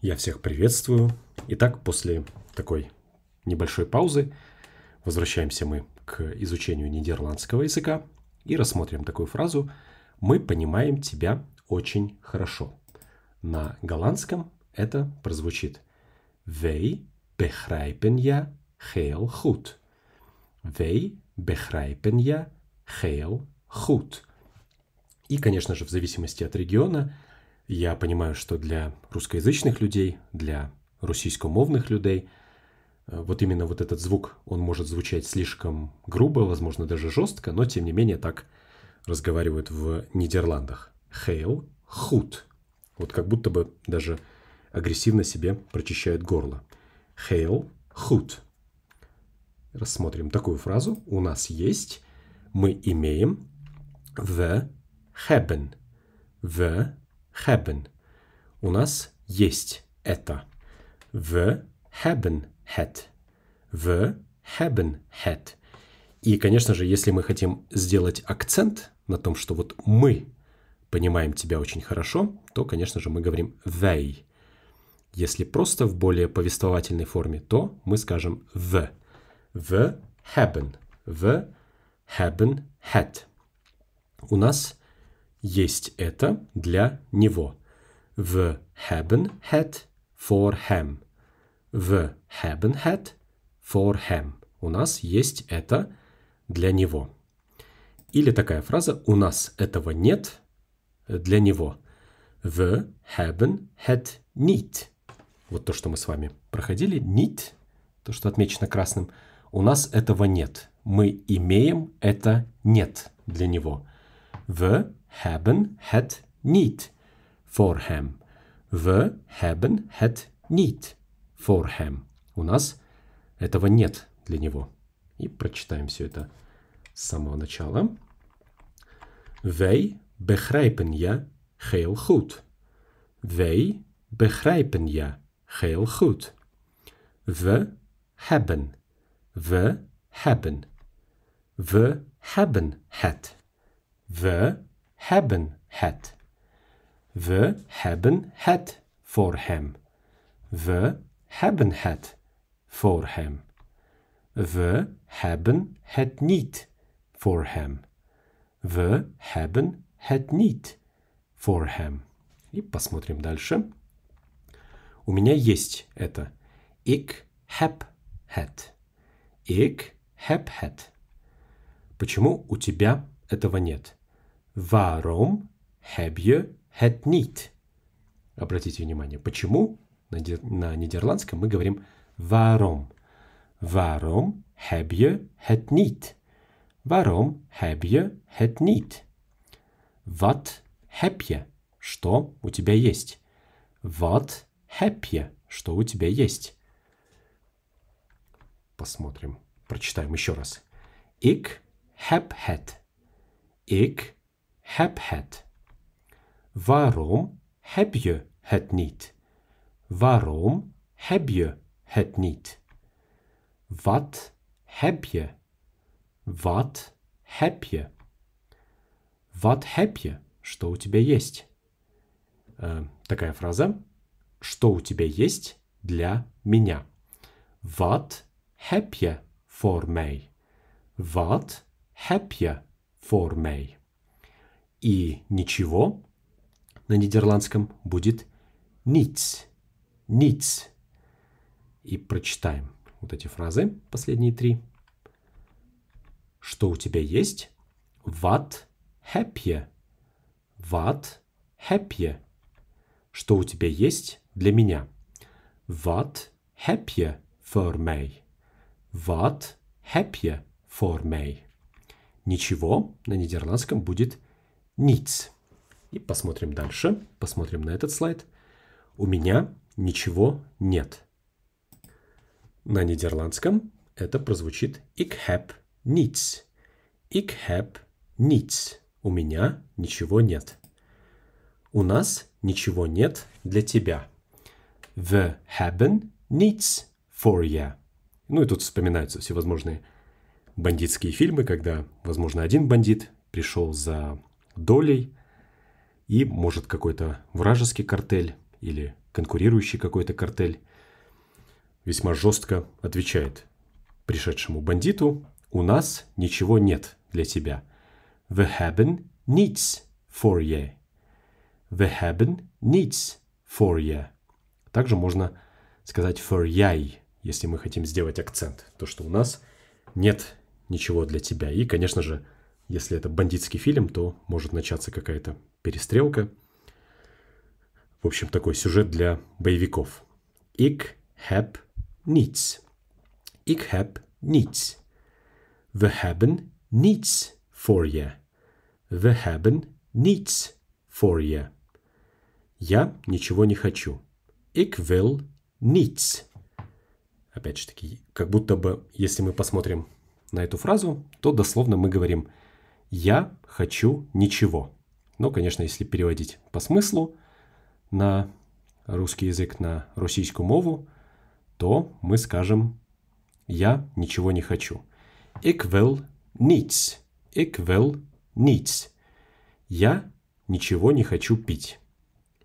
Я всех приветствую. Итак, после такой небольшой паузы возвращаемся мы к изучению нидерландского языка и рассмотрим такую фразу «Мы понимаем тебя очень хорошо». На голландском это прозвучит «Wij begrijpen je heel goed». «Wij begrijpen je heel goed». И, конечно же, в зависимости от региона – я понимаю, что для русскоязычных людей, для российскомовных людей э, вот именно вот этот звук, он может звучать слишком грубо, возможно, даже жестко, но тем не менее так разговаривают в Нидерландах. Хейл, худ. Вот как будто бы даже агрессивно себе прочищают горло. Хейл, худ. Рассмотрим такую фразу. У нас есть, мы имеем, the, haben. The, haben. У нас есть это. В haben had. В haben had. И, конечно же, если мы хотим сделать акцент на том, что вот мы понимаем тебя очень хорошо, то, конечно же, мы говорим they. Если просто в более повествовательной форме, то мы скажем the. The haben. The haben had. У нас есть это для него. В haben had for him. В haben had for him. У нас есть это для него. Или такая фраза «У нас этого нет» для него. В haben had nicht. Вот то, что мы с вами проходили. Nicht, то, что отмечено красным. У нас этого нет. Мы имеем это нет для него. В hebben het niet voor hem. We hebben het niet for him. У нас этого нет для него. И прочитаем все это с самого начала. Wij begrijpen je heel goed. Wij begrijpen je heel goed. We hebben. We hebben. We hebben het. We hebben het. We hebben het voor hem. We hebben het voor hem. We hebben het niet voor hem. We hebben het niet for him. И посмотрим дальше. У меня есть это. Ik heb het. Ik heb het. Почему у тебя этого нет? Waarom heb je het niet? Обратите внимание, почему на, нидерландском мы говорим waarom. Waarom heb je het niet? Waarom heb je het niet? Wat heb je? Что у тебя есть? What heb je? Что у тебя есть? Посмотрим. Прочитаем еще раз. Ik heb het. Ik heb het. Waarom heb je het niet? Waarom heb je het niet? Wat heb je? Wat heb je? What heb je? Что у тебя есть? Э, такая фраза. Что у тебя есть для меня? What heb je for me? What heb je for me? и ничего на нидерландском будет ниц, ниц. И прочитаем вот эти фразы, последние три. Что у тебя есть? What heb je? What heb je? Что у тебя есть для меня? What heb je for me? What heb je for me? Ничего на нидерландском будет nichts. И посмотрим дальше. Посмотрим на этот слайд. У меня ничего нет. На нидерландском это прозвучит ik heb niets. Ik heb niets. У меня ничего нет. У нас ничего нет для тебя. The hebben niets for you. Ну и тут вспоминаются всевозможные бандитские фильмы, когда, возможно, один бандит пришел за долей, и может какой-то вражеский картель или конкурирующий какой-то картель весьма жестко отвечает пришедшему бандиту «У нас ничего нет для тебя». «The heaven needs for you «The heaven needs for you Также можно сказать «for you если мы хотим сделать акцент. То, что у нас нет ничего для тебя. И, конечно же, если это бандитский фильм, то может начаться какая-то перестрелка. В общем, такой сюжет для боевиков. Ik heb niets. Ik heb niets. We hebben niets voor je. We hebben niets voor je. Я ничего не хочу. Ik wil niets. Опять же таки, как будто бы, если мы посмотрим на эту фразу, то дословно мы говорим «Я хочу ничего». Но, конечно, если переводить по смыслу на русский язык, на российскую мову, то мы скажем «я ничего не хочу». «Ik will niets». «Ik will niets». «Я ничего не хочу пить».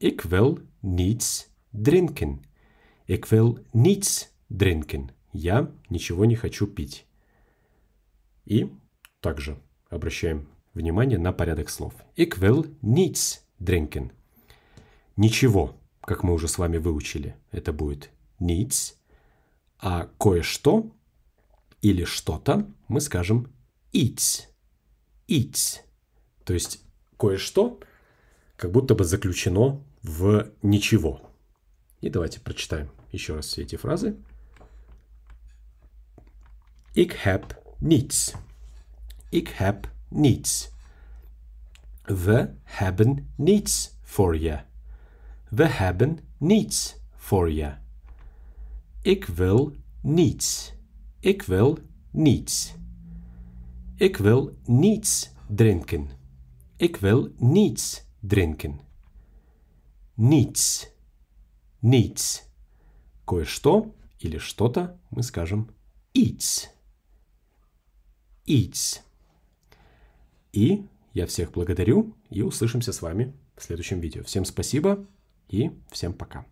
«Ik will niets drinken». «Ik will niets drinken». «Я ничего не хочу пить». И также Обращаем внимание на порядок слов. Ich will nichts trinken. Ничего, как мы уже с вами выучили, это будет nichts, А кое-что или что-то мы скажем it's. It's. То есть кое-что как будто бы заключено в ничего. И давайте прочитаем еще раз все эти фразы. Ich habe nichts. Ik heb niets. We hebben niets voor je. We hebben niets voor je. Ik wil niets. Ik wil niets. Ik wil niets drinken. Ik wil niets drinken. Niets. Niets. Кое-что или что-то мы скажем iets. Iets. И я всех благодарю и услышимся с вами в следующем видео. Всем спасибо и всем пока.